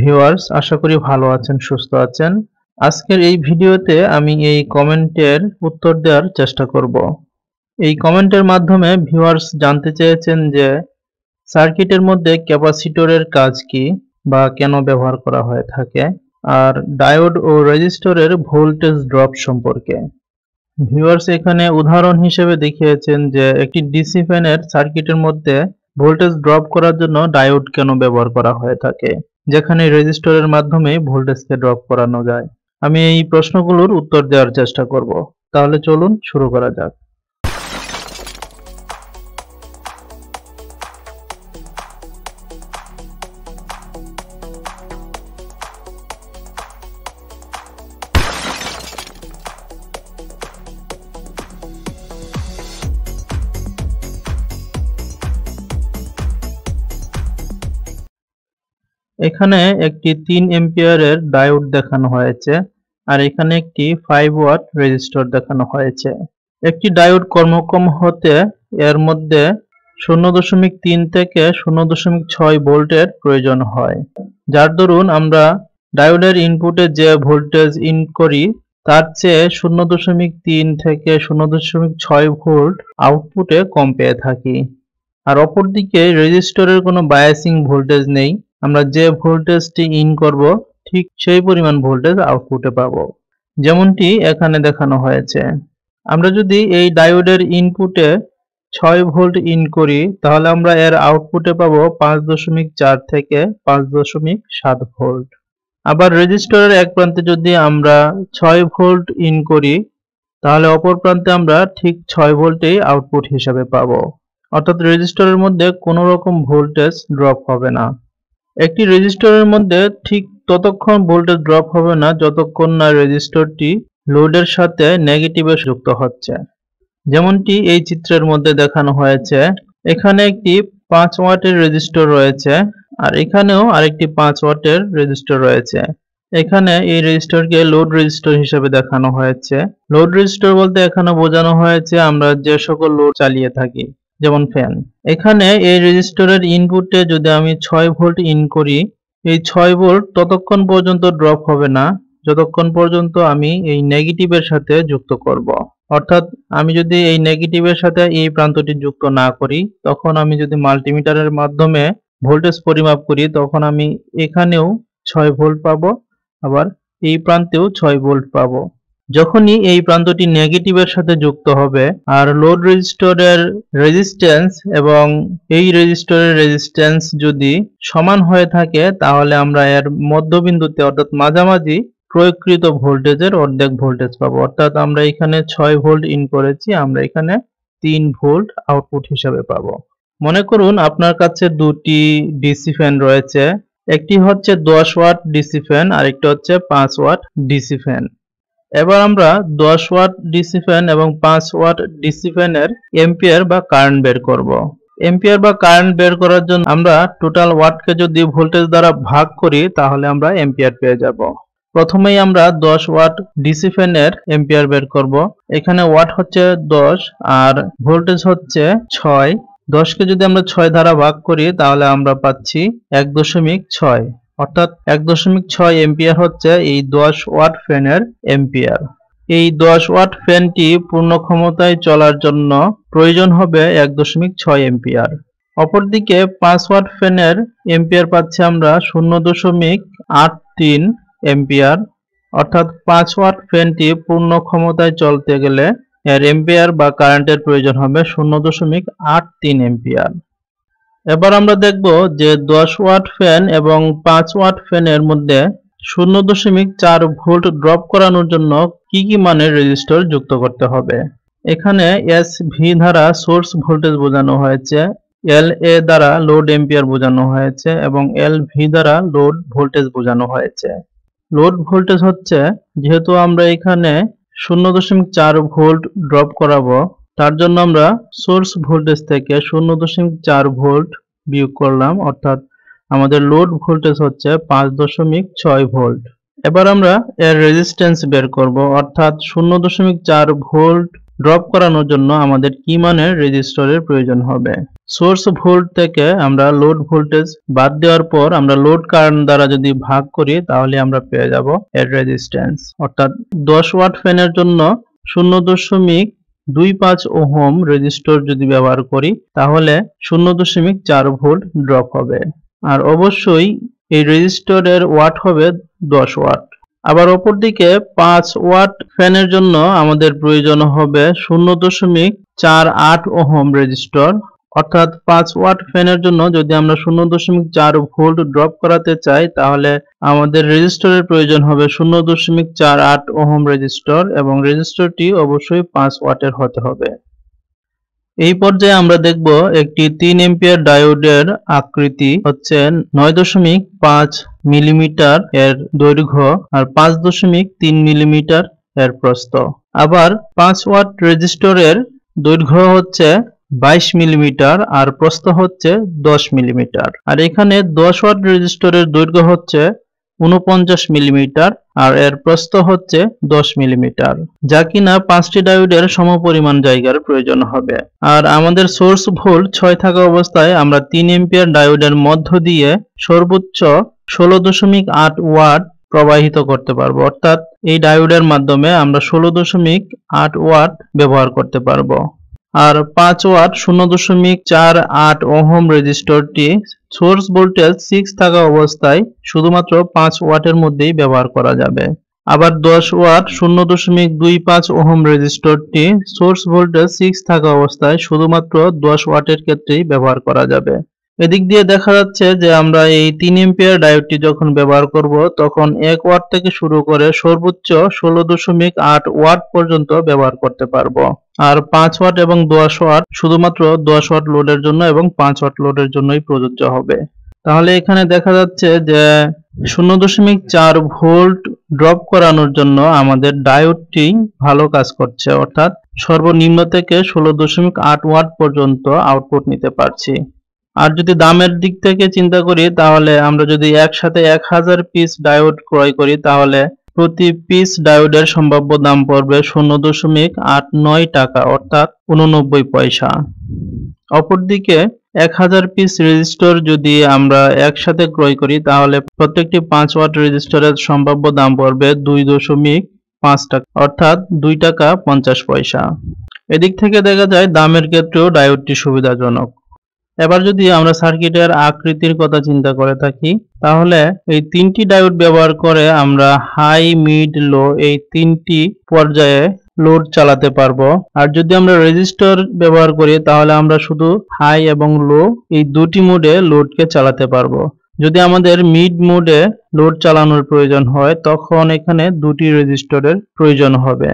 Viewers আশা করি ভালো আছেন সুস্থ আছেন আজকের এই ভিডিওতে আমি এই কমেন্টের উত্তর দেওয়ার চেষ্টা করব এই কমেন্টের মাধ্যমে ভিউয়ার্স জানতে চেয়েছেন যে সার্কিটের মধ্যে ক্যাপাসিটরের কাজ কি বা কেন ব্যবহার করা হয়ে থাকে আর ডায়োড ও রেজিস্টরের ভোল্টেজ ড্রপ সম্পর্কে ভিউয়ার্স এখানে উদাহরণ হিসেবে দেখিয়েছেন যে একটি ডিসি ফ্যানের সার্কিটের মধ্যে ভোল্টেজ ড্রপ করার জন্য ডায়োড কেন ব্যবহার করা হয়ে থাকে যেখানে রেজিস্টরের মাধ্যমে ভোল্টেজকে ড্রপ করানো যায় আমি এই প্রশ্নগুলোর উত্তর দেওয়ার চেষ্টা করব তাহলে চলুন শুরু করা যাক এখানে একটি তিন এর ডায়োড দেখানো হয়েছে আর এখানে একটি ফাইভ ওয়াট রেজিস্টর দেখানো হয়েছে একটি ডায়োড কর্মক্ষম হতে এর মধ্যে শূন্য দশমিক তিন থেকে শূন্য দশমিক ছয় ভোল্টের প্রয়োজন হয় যার দরুন আমরা ডায়োডের ইনপুটে যে ভোল্টেজ ইন করি তার চেয়ে শূন্য দশমিক তিন থেকে শূন্য দশমিক ছয় ভোল্ট আউটপুটে কম পেয়ে থাকি আর অপরদিকে রেজিস্টরের কোনো বায়াসিং ভোল্টেজ নেই আমরা যে ভোল্টেজটি ইন করব ঠিক সেই পরিমাণ ভোল্টেজ আউটপুটে পাব যেমনটি এখানে দেখানো হয়েছে আমরা যদি এই ডায়োডের ইনপুটে ছয় ভোল্ট ইন করি তাহলে আমরা এর আউটপুটে পাব পাঁচ দশমিক চার থেকে পাঁচ দশমিক সাত ভোল্ট আবার রেজিস্টরের এক প্রান্তে যদি আমরা ছয় ভোল্ট ইন করি তাহলে অপর প্রান্তে আমরা ঠিক ছয় ভোল্টেই আউটপুট হিসাবে পাব অর্থাৎ রেজিস্টরের মধ্যে কোনো রকম ভোল্টেজ ড্রপ হবে না একটি রেজিস্টরের মধ্যে ঠিক ততক্ষণ ভোল্টেজ ড্রপ হবে না যতক্ষণ না রেজিস্টরটি লোডের সাথে নেগেটিভে যুক্ত হচ্ছে যেমনটি এই চিত্রের মধ্যে দেখানো হয়েছে এখানে একটি পাঁচ ওয়াটের রেজিস্টর রয়েছে আর এখানেও আরেকটি পাঁচ ওয়াটের রেজিস্টর রয়েছে এখানে এই রেজিস্টরকে লোড রেজিস্টর হিসেবে দেখানো হয়েছে লোড রেজিস্টর বলতে এখানে বোঝানো হয়েছে আমরা যে সকল লোড চালিয়ে থাকি যেমন ফ্যান এখানে এই রেজিস্টরের ইনপুটে যদি আমি ছয় ভোল্ট ইন করি এই ছয় ভোল্ট ততক্ষণ পর্যন্ত ড্রপ হবে না যতক্ষণ পর্যন্ত আমি এই নেগেটিভের সাথে যুক্ত করব। অর্থাৎ আমি যদি এই নেগেটিভের সাথে এই প্রান্তটি যুক্ত না করি তখন আমি যদি মাল্টিমিটারের মাধ্যমে ভোল্টেজ পরিমাপ করি তখন আমি এখানেও ছয় ভোল্ট পাবো আবার এই প্রান্তেও ছয় ভোল্ট পাবো যখনই এই প্রান্তটি নেগেটিভের সাথে যুক্ত হবে আর লোড রেজিস্টরের রেজিস্ট্যান্স এবং এই রেজিস্টরের রেজিস্ট্যান্স যদি সমান হয়ে থাকে তাহলে আমরা এর মধ্যবিন্দুতে অর্থাৎ মাঝামাঝি প্রয়োগকৃত ভোল্টেজের অর্ধেক ভোল্টেজ পাবো অর্থাৎ আমরা এখানে ছয় ভোল্ট ইন করেছি আমরা এখানে তিন ভোল্ট আউটপুট হিসাবে পাবো মনে করুন আপনার কাছে দুটি ডিসি ফ্যান রয়েছে একটি হচ্ছে দশ ওয়াট ডিসি ফ্যান আরেকটি হচ্ছে পাঁচ ওয়াট ডিসি ফ্যান এবার আমরা দশ ওয়াট ডিসি ফ্যান এবং পাঁচ ওয়াট ডিসি ফ্যানের এম্পিয়ার বা কারেন্ট বের করব। এম্পিয়ার বা কারেন্ট বের করার জন্য আমরা টোটাল ওয়াটকে যদি ভোল্টেজ দ্বারা ভাগ করি তাহলে আমরা এম্পিয়ার পেয়ে যাব প্রথমেই আমরা 10 ওয়াট ডিসি ফ্যানের এম্পিয়ার বের করব এখানে ওয়াট হচ্ছে 10 আর ভোল্টেজ হচ্ছে 6 10 কে যদি আমরা 6 দ্বারা ভাগ করি তাহলে আমরা পাচ্ছি 1.6 অর্থাৎ এক দশমিক ছয় এম্পিয়ার হচ্ছে এই দশ ওয়াট ফ্যানের এম্পিয়ার এই দশ ওয়াট ফ্যানটি পূর্ণ ক্ষমতায় চলার জন্য প্রয়োজন হবে এক দশমিক ছয় এম্পিয়ার অপরদিকে পাঁচ ওয়াট ফ্যানের এম্পিয়ার পাচ্ছি আমরা শূন্য দশমিক আট তিন এম্পিয়ার অর্থাৎ পাঁচ ওয়াট ফ্যানটি পূর্ণ ক্ষমতায় চলতে গেলে এর এম্পিয়ার বা কারেন্টের প্রয়োজন হবে শূন্য দশমিক আট তিন এম্পিয়ার এবার আমরা দেখব যে দশ ওয়াট ফ্যান এবং পাঁচ ওয়াট ফ্যানের মধ্যে শূন্য দশমিক চার ভোল্ট ড্রপ করানোর জন্য কি কি মানের রেজিস্টর যুক্ত করতে হবে এখানে এস ভি দ্বারা সোর্স ভোল্টেজ বোঝানো হয়েছে এল এ দ্বারা লোড এম্পিয়ার বোঝানো হয়েছে এবং এল ভি দ্বারা লোড ভোল্টেজ বোঝানো হয়েছে লোড ভোল্টেজ হচ্ছে যেহেতু আমরা এখানে শূন্য দশমিক চার ভোল্ট ড্রপ করাবো তার জন্য আমরা সোর্স ভোল্টেজ থেকে শূন্য দশমিক চার ভোল্ট বিয়োগ করলাম অর্থাৎ আমাদের লোড ভোল্টেজ হচ্ছে পাঁচ দশমিক ছয় ভোল্ট এবার আমরা এর রেজিস্ট্যান্স বের করব অর্থাৎ শূন্য দশমিক চার ভোল্ট ড্রপ করানোর জন্য আমাদের কি মানের রেজিস্টরের প্রয়োজন হবে সোর্স ভোল্ট থেকে আমরা লোড ভোল্টেজ বাদ দেওয়ার পর আমরা লোড কারেন্ট দ্বারা যদি ভাগ করি তাহলে আমরা পেয়ে যাব এর রেজিস্ট্যান্স অর্থাৎ দশ ওয়াট ফ্যানের জন্য শূন্য দশমিক দুই পাঁচ ওহম রেজিস্টর যদি ব্যবহার করি তাহলে শূন্য দশমিক চার ভোল্ট ড্রপ হবে আর অবশ্যই এই রেজিস্টরের ওয়াট হবে দশ ওয়াট আবার দিকে পাঁচ ওয়াট ফ্যানের জন্য আমাদের প্রয়োজন হবে শূন্য দশমিক চার আট ওহম রেজিস্টর অর্থাৎ পাঁচ ওয়াট ফ্যানের জন্য যদি আমরা শূন্য দশমিক চার ভোল্ট ড্রপ করাতে চাই তাহলে আমাদের রেজিস্টরের প্রয়োজন হবে শূন্য দশমিক চার আট ওহম রেজিস্টর এবং রেজিস্টরটি অবশ্যই পাঁচ ওয়াটের হতে হবে এই পর্যায়ে আমরা দেখব একটি তিন এম্পিয়ার ডায়োডের আকৃতি হচ্ছে নয় দশমিক পাঁচ মিলিমিটার এর দৈর্ঘ্য আর পাঁচ দশমিক তিন মিলিমিটার এর প্রস্থ আবার পাঁচ ওয়াট রেজিস্টরের দৈর্ঘ্য হচ্ছে বাইশ মিলিমিটার আর প্রস্থ হচ্ছে দশ মিলিমিটার আর এখানে দশ ওয়াট রেজিস্টরের দৈর্ঘ্য হচ্ছে উনপঞ্চাশ মিলিমিটার আর এর প্রস্থ হচ্ছে দশ মিলিমিটার যা কিনা পাঁচটি ডায়োডের সমপরিমাণ জায়গার প্রয়োজন হবে আর আমাদের সোর্স ভোল ছয় থাকা অবস্থায় আমরা তিন এম্পিয়ার ডায়ুডের মধ্য দিয়ে সর্বোচ্চ ষোলো দশমিক আট ওয়াট প্রবাহিত করতে পারবো অর্থাৎ এই ডায়ুডের মাধ্যমে আমরা ষোলো দশমিক আট ওয়াট ব্যবহার করতে পারবো আর পাঁচ ওয়াট শূন্য দশমিক চার আট ওহম রেজিস্টরটি সোর্স ভোল্টেজ সিক্স থাকা অবস্থায় শুধুমাত্র পাঁচ ওয়াটের মধ্যেই ব্যবহার করা যাবে আবার দশ ওয়াট শূন্য দশমিক দুই পাঁচ ওহম রেজিস্টরটি সোর্স ভোল্টেজ সিক্স থাকা অবস্থায় শুধুমাত্র দশ ওয়াটের ক্ষেত্রেই ব্যবহার করা যাবে এদিক দিয়ে দেখা যাচ্ছে যে আমরা এই তিন এম্পিয়ার ডায়োডটি যখন ব্যবহার করব তখন এক ওয়াট থেকে শুরু করে সর্বোচ্চ ষোলো দশমিক আট ওয়াট পর্যন্ত ব্যবহার করতে পারবো আর পাঁচ ওয়াট এবং দশ ওয়াট শুধুমাত্র দশ ওয়াট লোডের জন্য এবং পাঁচ ওয়াট লোডের জন্যই প্রযোজ্য হবে তাহলে এখানে দেখা যাচ্ছে যে শূন্য দশমিক চার ভোল্ট ড্রপ করানোর জন্য আমাদের ডায়োডটি ভালো কাজ করছে অর্থাৎ সর্বনিম্ন থেকে ষোলো দশমিক আট ওয়াট পর্যন্ত আউটপুট নিতে পারছি আর যদি দামের দিক থেকে চিন্তা করি তাহলে আমরা যদি একসাথে এক হাজার পিস ডায়োড ক্রয় করি তাহলে প্রতি পিস ডায়োডের সম্ভাব্য দাম পড়বে শূন্য দশমিক আট নয় টাকা অর্থাৎ উননব্বই পয়সা অপরদিকে এক হাজার পিস রেজিস্টর যদি আমরা একসাথে ক্রয় করি তাহলে প্রত্যেকটি পাঁচ ওয়াট রেজিস্টরের সম্ভাব্য দাম পড়বে দুই দশমিক পাঁচ টাকা অর্থাৎ দুই টাকা পঞ্চাশ পয়সা এদিক থেকে দেখা যায় দামের ক্ষেত্রেও ডায়োডটি সুবিধাজনক এবার যদি আমরা সার্কিটের আকৃতির কথা চিন্তা করে থাকি তাহলে এই তিনটি ডায়োড ব্যবহার করে আমরা হাই মিড লো এই তিনটি পর্যায়ে লোড চালাতে পারবো আর যদি আমরা রেজিস্টার ব্যবহার করি তাহলে আমরা শুধু হাই এবং লো এই দুটি মোডে লোডকে চালাতে পারবো যদি আমাদের মিড মোডে লোড চালানোর প্রয়োজন হয় তখন এখানে দুটি রেজিস্টরের প্রয়োজন হবে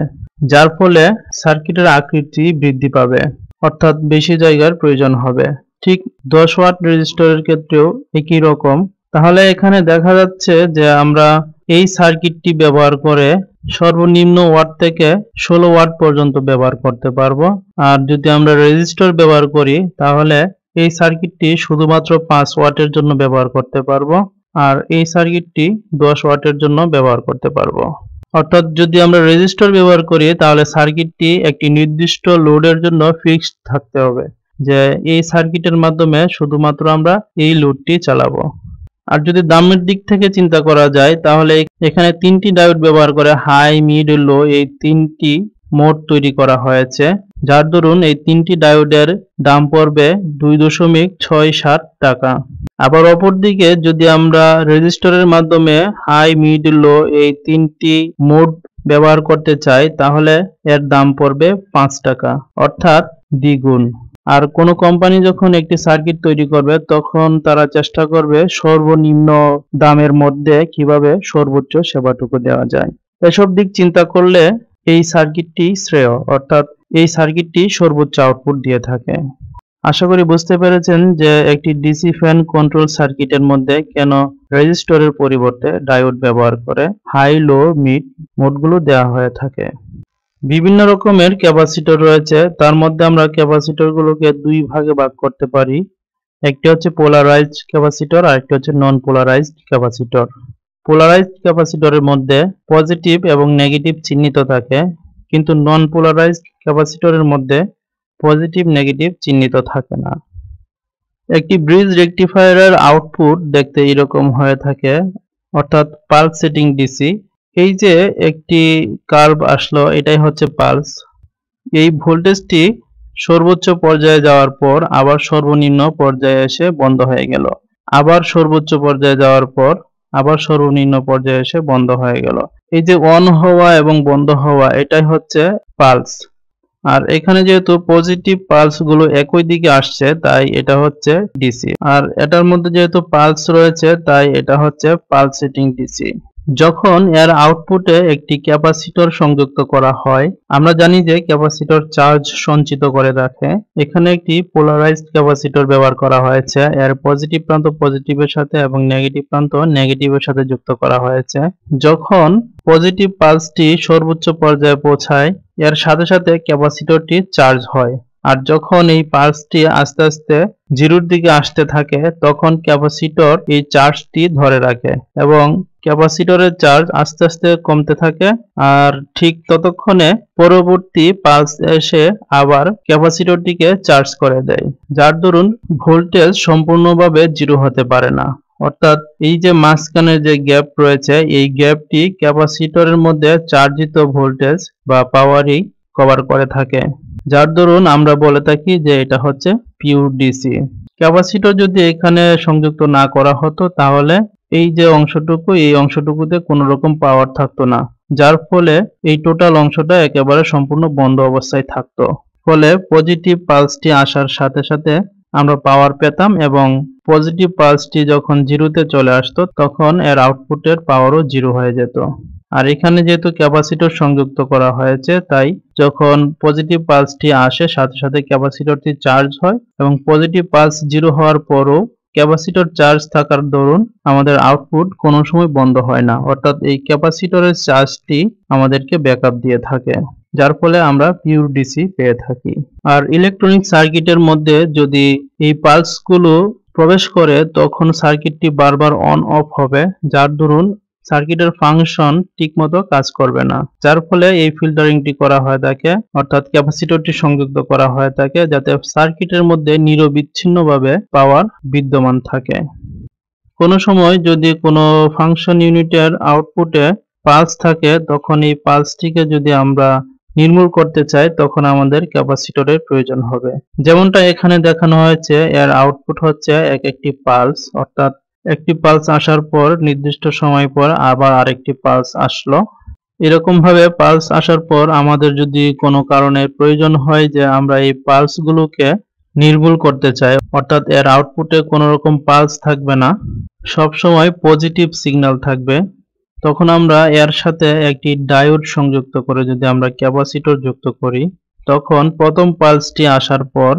যার ফলে সার্কিটের আকৃতি বৃদ্ধি পাবে অর্থাৎ বেশি জায়গার প্রয়োজন হবে ঠিক দশ ওয়াট রেজিস্টরের ক্ষেত্রেও একই রকম তাহলে এখানে দেখা যাচ্ছে যে আমরা এই সার্কিটটি ব্যবহার করে সর্বনিম্ন ওয়াট থেকে ষোলো ওয়াট পর্যন্ত ব্যবহার করতে পারবো আর যদি আমরা রেজিস্টর ব্যবহার করি তাহলে এই সার্কিটটি শুধুমাত্র পাঁচ ওয়াটের জন্য ব্যবহার করতে পারবো আর এই সার্কিটটি দশ ওয়াটের জন্য ব্যবহার করতে পারবো অর্থাৎ যদি আমরা রেজিস্টর ব্যবহার করি তাহলে সার্কিটটি একটি নির্দিষ্ট লোডের জন্য ফিক্সড থাকতে হবে যে এই সার্কিটের মাধ্যমে শুধুমাত্র আমরা এই লোডটি চালাবো আর যদি দামের দিক থেকে চিন্তা করা যায় তাহলে এখানে তিনটি ডায়োড ব্যবহার করে হাই মিড লো এই তিনটি মোট তৈরি করা হয়েছে যার দরুন এই তিনটি ডায়োডের দাম পড়বে দুই দশমিক ছয় সাত টাকা আবার অপরদিকে যদি আমরা রেজিস্টরের মাধ্যমে হাই মিড লো এই তিনটি মোড ব্যবহার করতে চাই তাহলে এর দাম পড়বে পাঁচ টাকা অর্থাৎ দ্বিগুণ আর কোন কোম্পানি যখন একটি সার্কিট তৈরি করবে তখন তারা চেষ্টা করবে সর্বনিম্ন দামের মধ্যে কিভাবে সর্বোচ্চ সেবাটুকু দেওয়া যায় এসব দিক চিন্তা করলে এই সার্কিটটি শ্রেয় অর্থাৎ এই সার্কিটটি সর্বোচ্চ আউটপুট দিয়ে থাকে আশা করি বুঝতে পেরেছেন যে একটি ডিসি ফ্যান কন্ট্রোল সার্কিটের মধ্যে কেন রেজিস্টরের পরিবর্তে ডায়োড ব্যবহার করে হাই লো মিড মোডগুলো দেওয়া হয়ে থাকে বিভিন্ন রকমের ক্যাপাসিটর রয়েছে তার মধ্যে আমরা ক্যাপাসিটরগুলোকে দুই ভাগে ভাগ করতে পারি একটি হচ্ছে পোলারাইজড ক্যাপাসিটর আর একটি হচ্ছে নন পোলারাইজড ক্যাপাসিটর পোলারাইজড ক্যাপাসিটরের মধ্যে পজিটিভ এবং নেগেটিভ চিহ্নিত থাকে কিন্তু নন পোলারাইজড ক্যাপাসিটরের মধ্যে পজিটিভ নেগেটিভ চিহ্নিত থাকে না একটি ব্রিজ রেকটিফায়ারের আউটপুট দেখতে এরকম হয়ে থাকে অর্থাৎ পালসেটিং ডিসি এই যে একটি কার্ভ আসলো এটাই হচ্ছে পালস এই ভোল্টেজটি সর্বোচ্চ পর্যায়ে যাওয়ার পর আবার সর্বনিম্ন পর্যায়ে এসে বন্ধ হয়ে গেল আবার সর্বোচ্চ পর্যায়ে যাওয়ার পর আবার সর্বনিম্ন পর্যায়ে এসে বন্ধ হয়ে গেল এই যে অন হওয়া এবং বন্ধ হওয়া এটাই হচ্ছে পালস আর এখানে যেহেতু পজিটিভ পালস গুলো একই দিকে আসছে তাই এটা হচ্ছে ডিসি আর এটার মধ্যে যেহেতু পালস রয়েছে তাই এটা হচ্ছে পালসেটিং ডিসি যখন এর আউটপুটে একটি ক্যাপাসিটর সংযুক্ত করা হয় আমরা জানি যে ক্যাপাসিটর চার্জ সঞ্চিত করে রাখে এখানে একটি পোলারাইজড ক্যাপাসিটর ব্যবহার করা হয়েছে এর পজিটিভ প্রান্ত পজিটিভের সাথে এবং নেগেটিভ প্রান্ত নেগেটিভের সাথে যুক্ত করা হয়েছে যখন পজিটিভ পালসটি সর্বোচ্চ পর্যায়ে পৌঁছায় এর সাথে সাথে ক্যাপাসিটরটি চার্জ হয় আর যখন এই পার্সটি আস্তে আস্তে জিরোর দিকে আসতে থাকে তখন ক্যাপাসিটর এই চার্জটি ধরে রাখে এবং ক্যাপাসিটরের চার্জ আস্তে আস্তে কমতে থাকে আর ঠিক ততক্ষণে পরবর্তী পালস এসে আবার ক্যাপাসিটরটিকে চার্জ করে দেয় যার দরুন ভোল্টেজ সম্পূর্ণভাবে জিরো হতে পারে না অর্থাৎ এই যে মাঝখানে যে গ্যাপ রয়েছে এই গ্যাপটি ক্যাপাসিটরের মধ্যে চার্জিত ভোল্টেজ বা পাওয়ারই কভার করে থাকে যার দরুন আমরা বলে থাকি যে এটা হচ্ছে পিওর ডিসি ক্যাপাসিটর যদি এখানে সংযুক্ত না করা হতো তাহলে এই যে অংশটুকু এই অংশটুকুতে কোনো রকম পাওয়ার থাকতো না যার ফলে এই টোটাল অংশটা একেবারে সম্পূর্ণ বন্ধ অবস্থায় থাকতো ফলে পজিটিভ পালসটি আসার সাথে সাথে আমরা পাওয়ার পেতাম এবং পজিটিভ পালসটি যখন জিরোতে চলে আসতো তখন এর আউটপুটের পাওয়ারও জিরো হয়ে যেত আর এখানে যেহেতু ক্যাপাসিটর সংযুক্ত করা হয়েছে তাই যখন পজিটিভ পালসটি আসে সাথে সাথে ক্যাপাসিটরটি চার্জ হয় এবং পজিটিভ পালস জিরো হওয়ার পরও ক্যাপাসিটর চার্জ থাকার দরুন আমাদের আউটপুট কোনো সময় বন্ধ হয় না অর্থাৎ এই ক্যাপাসিটরের চার্জটি আমাদেরকে ব্যাকআপ দিয়ে থাকে যার ফলে আমরা পিউর ডিসি পেয়ে থাকি আর ইলেকট্রনিক সার্কিটের মধ্যে যদি এই পালসগুলো প্রবেশ করে তখন সার্কিটটি বারবার অন অফ হবে যার দরুন সার্কিটের ফাংশন ঠিকমতো কাজ করবে না যার ফলে এই ফিল্টারিংটি করা হয় থাকে অর্থাৎ ক্যাপাসিটরটি সংযুক্ত করা হয় থাকে যাতে সার্কিটের মধ্যে নিরবিচ্ছিন্নভাবে পাওয়ার বিদ্যমান থাকে কোনো সময় যদি কোনো ফাংশন ইউনিটের আউটপুটে পালস থাকে তখন এই পালসটিকে যদি আমরা নির্মূল করতে চাই তখন আমাদের ক্যাপাসিটরের প্রয়োজন হবে যেমনটা এখানে দেখানো হয়েছে এর আউটপুট হচ্ছে এক একটি পালস অর্থাৎ একটি পালস আসার পর নির্দিষ্ট সময় পর আবার আরেকটি পালস আসলো এরকম ভাবে পালস আসার পর আমাদের যদি কোনো কারণে প্রয়োজন হয় যে আমরা এই পালসগুলোকে নির্ভুল করতে চাই অর্থাৎ এর আউটপুটে কোনো রকম পালস থাকবে না সব সময় পজিটিভ সিগন্যাল থাকবে তখন আমরা এর সাথে একটি ডায়োড সংযুক্ত করে যদি আমরা ক্যাপাসিটর যুক্ত করি তখন প্রথম পালসটি আসার পর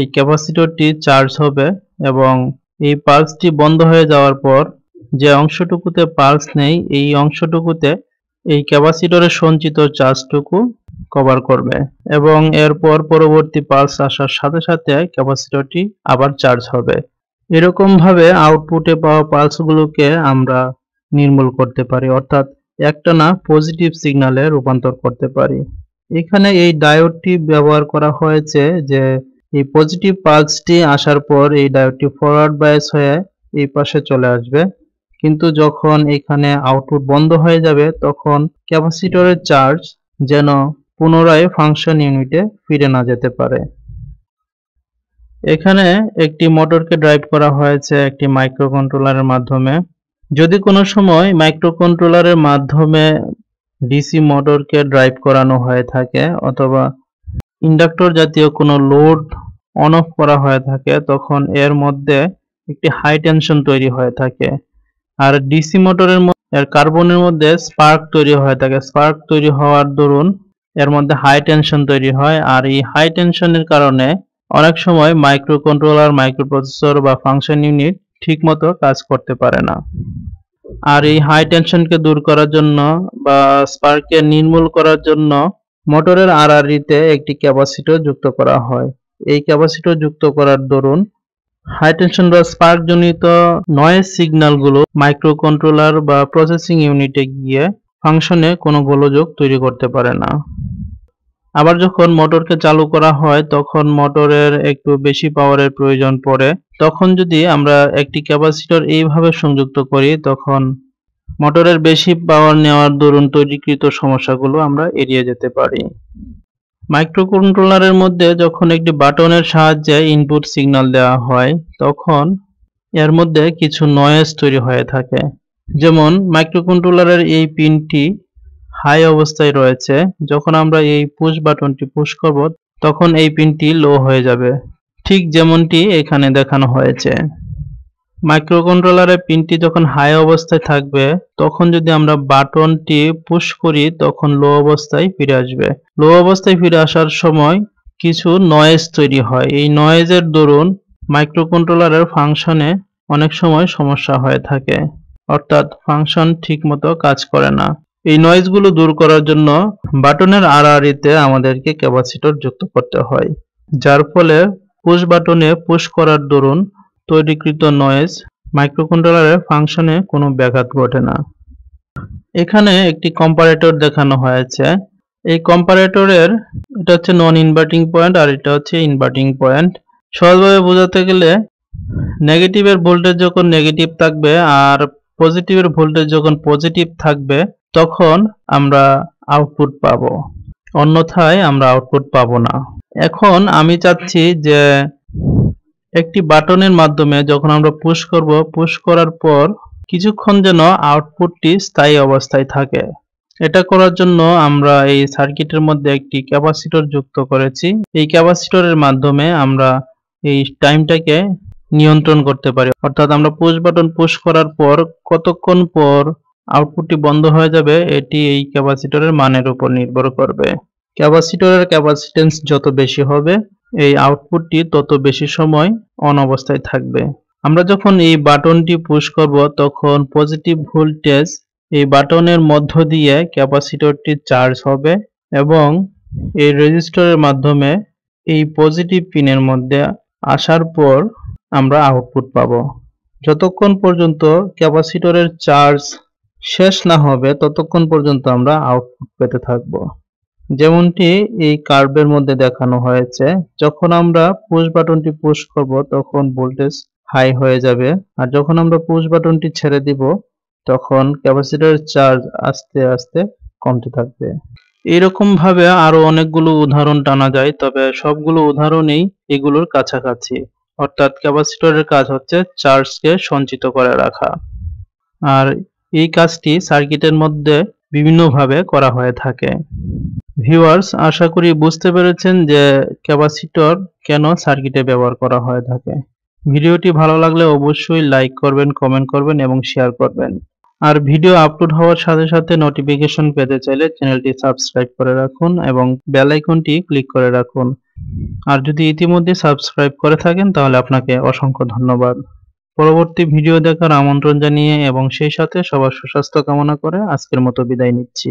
এই ক্যাপাসিটরটি চার্জ হবে এবং এই পালসটি বন্ধ হয়ে যাওয়ার পর যে অংশটুকুতে পালস নেই এই অংশটুকুতে এই ক্যাপাসিটরে সঞ্চিত চার্জটুকু কভার করবে এবং এরপর পরবর্তী পালস আসার সাথে সাথে ক্যাপাসিটরটি আবার চার্জ হবে এরকমভাবে আউটপুটে পাওয়া পালসগুলোকে আমরা নির্মূল করতে পারি অর্থাৎ একটা না পজিটিভ সিগনালে রূপান্তর করতে পারি এখানে এই ডায়োডটি ব্যবহার করা হয়েছে যে এই পজিটিভ পালসটি আসার পর এই ডায়োডটি ফরওয়ার্ড বায়াস হয়ে এই পাশে চলে আসবে কিন্তু যখন এখানে আউটপুট বন্ধ হয়ে যাবে তখন ক্যাপাসিটরের চার্জ যেন পুনরায় ফাংশন ইউনিটে ফিরে না যেতে পারে এখানে একটি মোটরকে ড্রাইভ করা হয়েছে একটি মাইক্রোকন্ট্রোলারের মাধ্যমে যদি কোনো সময় মাইক্রোকন্ট্রোলারের মাধ্যমে ডিসি মোটরকে ড্রাইভ করানো হয়ে থাকে অথবা ইন্ডাক্টর জাতীয় কোনো লোড অন অফ করা হয়ে থাকে তখন এর মধ্যে একটি হাই টেনশন তৈরি হয়ে থাকে আর ডিসি মোটরের এর কার্বনের মধ্যে স্পার্ক তৈরি হয়ে থাকে স্পার্ক তৈরি হওয়ার দরুন এর মধ্যে হাই টেনশন তৈরি হয় আর এই হাই টেনশনের কারণে অনেক সময় মাইক্রো কন্ট্রোলার মাইক্রোপ্রসেসর বা ফাংশন ইউনিট ঠিকমতো কাজ করতে পারে না আর এই হাই টেনশনকে দূর করার জন্য বা স্পার্ককে নির্মূল করার জন্য মোটরের আরআরিতে একটি ক্যাপাসিটর যুক্ত করা হয় এই ক্যাপাসিটর যুক্ত করার দরুন হাই টেনশন বা স্পার্ক জনিত নয়েজ সিগন্যালগুলো মাইক্রোকন্ট্রোলার বা প্রসেসিং ইউনিটে গিয়ে ফাংশনে কোনো গোলযোগ তৈরি করতে পারে না আবার যখন মোটরকে চালু করা হয় তখন মোটরের একটু বেশি পাওয়ারের প্রয়োজন পড়ে তখন যদি আমরা একটি ক্যাপাসিটর এইভাবে সংযুক্ত করি তখন মোটরের বেশি পাওয়ার নেওয়ার দরুন তৈরিকৃত সমস্যাগুলো আমরা এড়িয়ে যেতে পারি মাইক্রোকন্ট্রোলারের মধ্যে যখন একটি বাটনের সাহায্যে ইনপুট সিগন্যাল দেওয়া হয় তখন এর মধ্যে কিছু নয়েজ তৈরি হয়ে থাকে যেমন মাইক্রোকন্ট্রোলারের এই পিনটি হাই অবস্থায় রয়েছে যখন আমরা এই পুশ বাটনটি পুশ করব তখন এই পিনটি লো হয়ে যাবে ঠিক যেমনটি এখানে দেখানো হয়েছে মাইক্রোকন্ট্রোলারের পিনটি যখন হাই অবস্থায় থাকবে তখন যদি আমরা বাটনটি পুশ করি তখন লো অবস্থায় ফিরে আসবে লো অবস্থায় ফিরে আসার সময় কিছু নয়েজ তৈরি হয় এই নয়েজের দরুন মাইক্রোকন্ট্রোলারের ফাংশনে অনেক সময় সমস্যা হয়ে থাকে অর্থাৎ ফাংশন ঠিকমতো কাজ করে না এই নয়েজগুলো দূর করার জন্য বাটনের আড়াআড়িতে আমাদেরকে ক্যাপাসিটর যুক্ত করতে হয় যার ফলে পুশ বাটনে পুশ করার দরুন তৈরিকৃত নয়েজ মাইক্রোকন্ট্রোলারের ফাংশনে কোনো ব্যাঘাত ঘটে না এখানে একটি কম্পারেটর দেখানো হয়েছে এই কম্পারেটরের এটা হচ্ছে নন ইনভার্টিং পয়েন্ট আর এটা হচ্ছে ইনভার্টিং পয়েন্ট সহজভাবে বোঝাতে গেলে নেগেটিভের ভোল্টেজ যখন নেগেটিভ থাকবে আর পজিটিভের ভোল্টেজ যখন পজিটিভ থাকবে তখন আমরা আউটপুট পাব অন্যথায় আমরা আউটপুট পাব না এখন আমি চাচ্ছি যে একটি বাটনের মাধ্যমে যখন আমরা পুশ করব পুশ করার পর কিছুক্ষণ যেন আউটপুটটি স্থায়ী অবস্থায় থাকে এটা করার জন্য আমরা এই সার্কিটের মধ্যে একটি ক্যাপাসিটর যুক্ত করেছি এই ক্যাপাসিটরের মাধ্যমে আমরা এই টাইমটাকে নিয়ন্ত্রণ করতে পারি অর্থাৎ আমরা পুশ বাটন পুশ করার পর কতক্ষণ পর আউটপুটটি বন্ধ হয়ে যাবে এটি এই ক্যাপাসিটরের মানের উপর নির্ভর করবে ক্যাপাসিটরের ক্যাপাসিটেন্স যত বেশি হবে এই আউটপুটটি তত বেশি সময় অন অবস্থায় থাকবে আমরা যখন এই বাটনটি পুশ করব তখন পজিটিভ ভোল্টেজ এই বাটনের মধ্য দিয়ে ক্যাপাসিটরটি চার্জ হবে এবং এই রেজিস্টরের মাধ্যমে এই পজিটিভ পিনের মধ্যে আসার পর আমরা আউটপুট পাব যতক্ষণ পর্যন্ত ক্যাপাসিটরের চার্জ শেষ না হবে ততক্ষণ পর্যন্ত আমরা আউটপুট পেতে থাকবো যেমনটি এই কার্ভের মধ্যে দেখানো হয়েছে যখন আমরা পুশ বাটনটি পুশ করব তখন ভোল্টেজ হাই হয়ে যাবে আর যখন আমরা পুশ বাটনটি ছেড়ে দিব তখন ক্যাপাসিটার চার্জ আস্তে আস্তে কমতে থাকবে এরকম ভাবে আরো অনেকগুলো উদাহরণ টানা যায় তবে সবগুলো উদাহরণেই এগুলোর কাছাকাছি অর্থাৎ ক্যাপাসিটরের কাজ হচ্ছে চার্জকে সঞ্চিত করে রাখা আর এই কাজটি সার্কিটের মধ্যে বিভিন্নভাবে করা হয়ে থাকে ভিউয়ার্স আশা করি বুঝতে পেরেছেন যে ক্যাপাসিটর কেন সার্কিটে ব্যবহার করা হয়ে থাকে ভিডিওটি ভালো লাগলে অবশ্যই লাইক করবেন কমেন্ট করবেন এবং শেয়ার করবেন আর ভিডিও আপলোড হওয়ার সাথে সাথে নোটিফিকেশন পেতে চাইলে চ্যানেলটি সাবস্ক্রাইব করে রাখুন এবং বেল আইকনটি ক্লিক করে রাখুন আর যদি ইতিমধ্যে সাবস্ক্রাইব করে থাকেন তাহলে আপনাকে অসংখ্য ধন্যবাদ পরবর্তী ভিডিও দেখার আমন্ত্রণ জানিয়ে এবং সেই সাথে সবার সুস্বাস্থ্য কামনা করে আজকের মতো বিদায় নিচ্ছি